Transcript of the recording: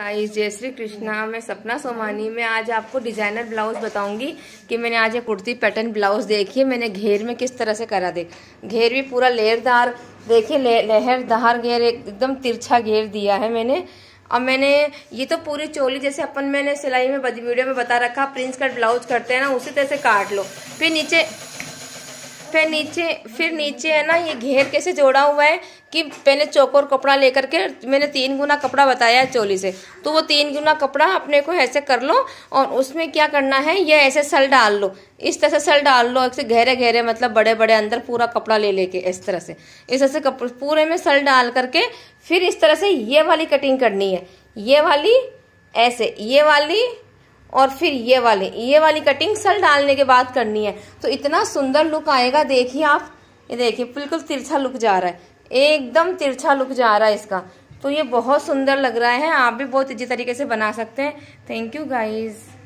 guys जय श्री कृष्णा मैं सपना सोमानी मैं आज आपको डिजाइनर ब्लाउज बताऊंगी कि मैंने आज ये कुर्ती पैटर्न ब्लाउज है मैंने घेर में किस तरह से करा दे घेर भी पूरा लेरदार देखिए ले, लहरदार घेर एकदम तिरछा घेर दिया है मैंने और मैंने ये तो पूरी चोली जैसे अपन मैंने सिलाई में वीडियो में बता रखा प्रिंस कट ब्लाउज करते हैं ना उसी तरह से काट लो फिर नीचे फिर नीचे फिर नीचे है ना ये घेर कैसे जोड़ा हुआ है कि पहले चौक कपड़ा लेकर के मैंने तीन गुना कपड़ा बताया है चोली से तो वो तीन गुना कपड़ा अपने को ऐसे कर लो और उसमें क्या करना है ये ऐसे सल डाल लो इस तरह से सल डाल लो ऐसे गहरे गहरे मतलब बड़े बड़े अंदर पूरा कपड़ा ले लेके इस तरह से इस तरह से पूरे में सल डाल करके फिर इस तरह से ये वाली कटिंग करनी है ये वाली ऐसे ये वाली और फिर ये वाले ये वाली कटिंग सल डालने के बाद करनी है तो इतना सुंदर लुक आएगा देखिए आप ये देखिए बिल्कुल तिरछा लुक जा रहा है एकदम तिरछा लुक जा रहा है इसका तो ये बहुत सुंदर लग रहा है आप भी बहुत इसी तरीके से बना सकते हैं थैंक यू गाइज़